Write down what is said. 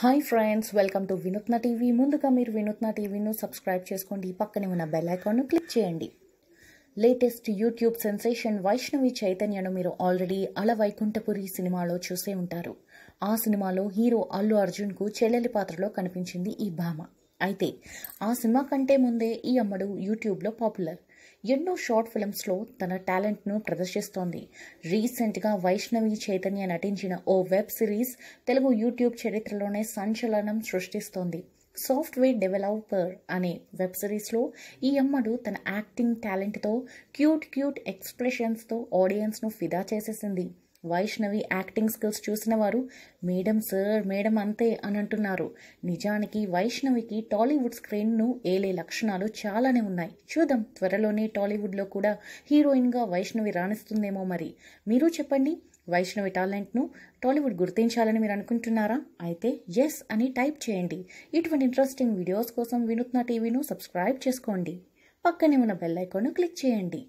hi friends welcome to Vinootna TV ముందుగా మీరు వినూత్న టీవీను సబ్స్క్రైబ్ చేసుకోండి పక్కనే ఉన్న బెల్ ఐకాన్ను క్లిక్ చేయండి లేటెస్ట్ యూట్యూబ్ సెన్సేషన్ వైష్ణవి చైతన్యను మీరు ఆల్రెడీ అల వైకుంఠపురి సినిమాలో చూసే ఉంటారు ఆ సినిమాలో హీరో అల్లు అర్జున్కు చెల్లెలి పాత్రలో కనిపించింది ఈ భామ అయితే ఆ సినిమా కంటే ముందే ఈ అమ్మడు యూట్యూబ్లో పాపులర్ ఎన్నో షార్ట్ ఫిల్మ్స్లో తన టాలెంట్ను ప్రదర్శిస్తోంది రీసెంట్గా వైష్ణవి చైతన్య నటించిన ఓ వెబ్ సిరీస్ తెలుగు యూట్యూబ్ చరిత్రలోనే సంచలనం సృష్టిస్తోంది సాఫ్ట్వేర్ డెవలపర్ అనే వెబ్ సిరీస్లో ఈ అమ్మడు తన యాక్టింగ్ టాలెంట్తో క్యూట్ క్యూట్ ఎక్స్ప్రెషన్స్తో ఆడియన్స్ను ఫిదా చేసేసింది వైష్ణవి యాక్టింగ్ స్కిల్స్ చూసిన వారు మేడం సార్ మేడం అంతే అని అంటున్నారు నిజానికి వైష్ణవికి టాలీవుడ్ స్క్రీన్ను ఏలే లక్షణాలు చాలానే ఉన్నాయి చూద్దాం త్వరలోనే టాలీవుడ్లో కూడా హీరోయిన్గా వైష్ణవి రాణిస్తుందేమో మరి మీరు చెప్పండి వైష్ణవి టాలెంట్ను టాలీవుడ్ గుర్తించాలని మీరు అనుకుంటున్నారా అయితే ఎస్ అని టైప్ చేయండి ఇటువంటి ఇంట్రెస్టింగ్ వీడియోస్ కోసం వినూత్న టీవీను సబ్స్క్రైబ్ చేసుకోండి పక్కనే ఉన్న బెల్ ఐకాన్ను క్లిక్ చేయండి